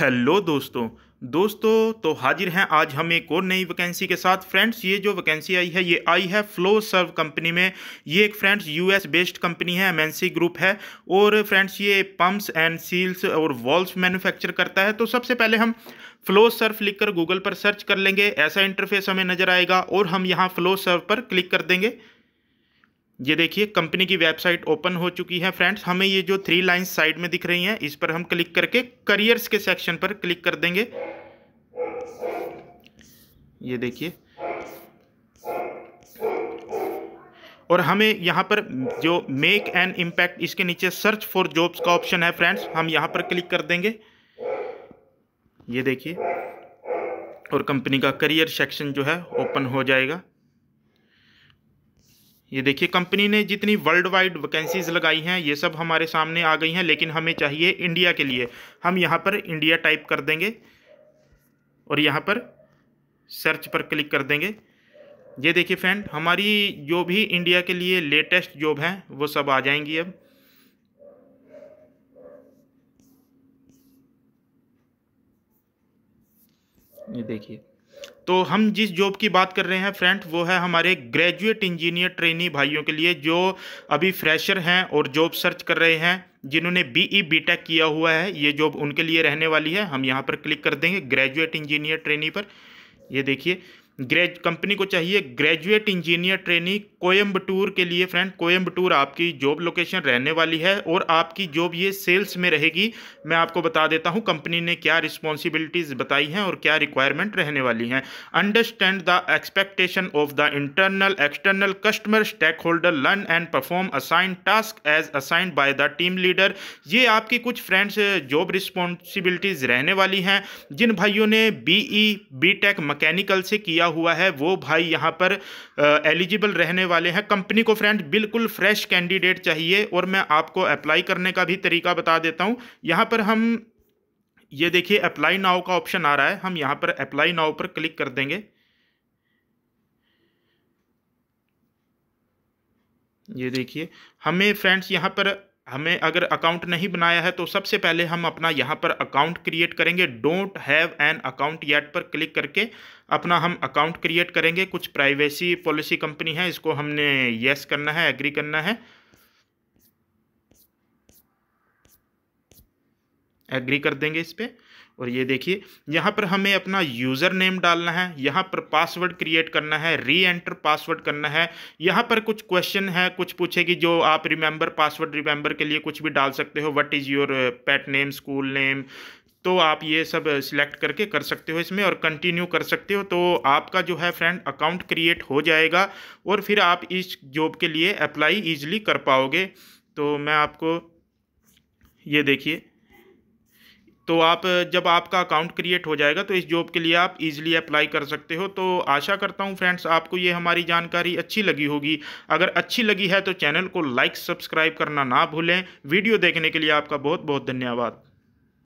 hello दोस्तों दोस्तों तो हाजिर हैं आज हम एक और नई वैकेंसी के साथ फ्रेंड्स ये जो वैकेंसी आई है ये आई है फ्लो सर्व कंपनी में ये एक फ्रेंड्स यूएस बेस्ड कंपनी है एमएनसी ग्रुप है और फ्रेंड्स ये पंप्स एंड सील्स और वॉल्स मैन्युफैक्चर करता है तो सबसे पहले हम फ्लो सर्फ लिखकर गूगल पर सर्च कर लेंगे ऐसा इंटरफेस हमें नज़र आएगा और हम यहाँ फ्लो सर्व पर क्लिक कर देंगे ये देखिए कंपनी की वेबसाइट ओपन हो चुकी है फ्रेंड्स हमें ये जो थ्री लाइंस साइड में दिख रही हैं इस पर हम क्लिक करके करियर्स के सेक्शन पर क्लिक कर देंगे ये देखिए और हमें यहाँ पर जो मेक एन इम्पैक्ट इसके नीचे सर्च फॉर जॉब्स का ऑप्शन है फ्रेंड्स हम यहाँ पर क्लिक कर देंगे ये देखिए और कंपनी का करियर सेक्शन जो है ओपन हो जाएगा ये देखिए कंपनी ने जितनी वर्ल्ड वाइड वैकेंसीज लगाई हैं ये सब हमारे सामने आ गई हैं लेकिन हमें चाहिए इंडिया के लिए हम यहाँ पर इंडिया टाइप कर देंगे और यहाँ पर सर्च पर क्लिक कर देंगे ये देखिए फ्रेंड हमारी जो भी इंडिया के लिए लेटेस्ट जॉब हैं वो सब आ जाएंगी अब ये देखिए तो हम जिस जॉब की बात कर रहे हैं फ्रेंड वो है हमारे ग्रेजुएट इंजीनियर ट्रेनी भाइयों के लिए जो अभी फ्रेशर हैं और जॉब सर्च कर रहे हैं जिन्होंने बीई बीटेक e किया हुआ है ये जॉब उनके लिए रहने वाली है हम यहाँ पर क्लिक कर देंगे ग्रेजुएट इंजीनियर ट्रेनी पर ये देखिए ग्रेज कंपनी को चाहिए ग्रेजुएट इंजीनियर ट्रेनिंग कोयम्बटूर के लिए फ्रेंड कोयम्बटूर आपकी जॉब लोकेशन रहने वाली है और आपकी जॉब ये सेल्स में रहेगी मैं आपको बता देता हूँ कंपनी ने क्या रिस्पॉन्सिबिलिटीज़ बताई हैं और क्या रिक्वायरमेंट रहने वाली हैं understand the expectation of the internal external customer stakeholder learn and perform assign task as assigned by the team leader ये आपकी कुछ फ्रेंड्स जॉब रिस्पॉन्सिबिलिटीज़ रहने वाली हैं जिन भाइयों ने B E B tech mechanical से किया हुआ है वो भाई यहाँ पर एलिजिबल रहने वाले हैं कंपनी को फ्रेंड बिल्कुल फ्रेश कैंडिडेट चाहिए और मैं आपको अप्लाई करने का भी तरीका बता देता हूँ यहाँ पर हम ये देखिए अप्लाई नाव का ऑप्शन आ रहा है हम यहाँ पर अप्लाई नाव पर क्लिक कर देंगे ये देखिए हमें फ्रेंड्स यहाँ पर हमें अगर अकाउंट नहीं बनाया है तो सबसे पहले हम अपना यहाँ पर अकाउंट क्रिएट करेंगे don't have an account yet पर क्लिक करके अपना हम अकाउंट क्रिएट करेंगे कुछ प्राइवेसी पॉलिसी कंपनी है इसको हमने येस करना है एग्री करना है एग्री कर देंगे इस पर और ये देखिए यहाँ पर हमें अपना यूज़र नेम डालना है यहाँ पर पासवर्ड क्रिएट करना है री एंटर पासवर्ड करना है यहाँ पर कुछ क्वेश्चन है कुछ पूछेगी जो आप रिमेंबर पासवर्ड रिमेंबर के लिए कुछ भी डाल सकते हो what is your pet name school name तो आप ये सब सिलेक्ट uh, करके कर सकते हो इसमें और कंटिन्यू कर सकते हो तो आपका जो है फ्रेंड अकाउंट क्रिएट हो जाएगा और फिर आप इस जॉब के लिए अप्लाई ईजिली कर पाओगे तो मैं आपको ये देखिए तो आप जब आपका अकाउंट क्रिएट हो जाएगा तो इस जॉब के लिए आप इजीली अप्लाई कर सकते हो तो आशा करता हूँ फ्रेंड्स आपको ये हमारी जानकारी अच्छी लगी होगी अगर अच्छी लगी है तो चैनल को लाइक सब्सक्राइब करना ना भूलें वीडियो देखने के लिए आपका बहुत बहुत धन्यवाद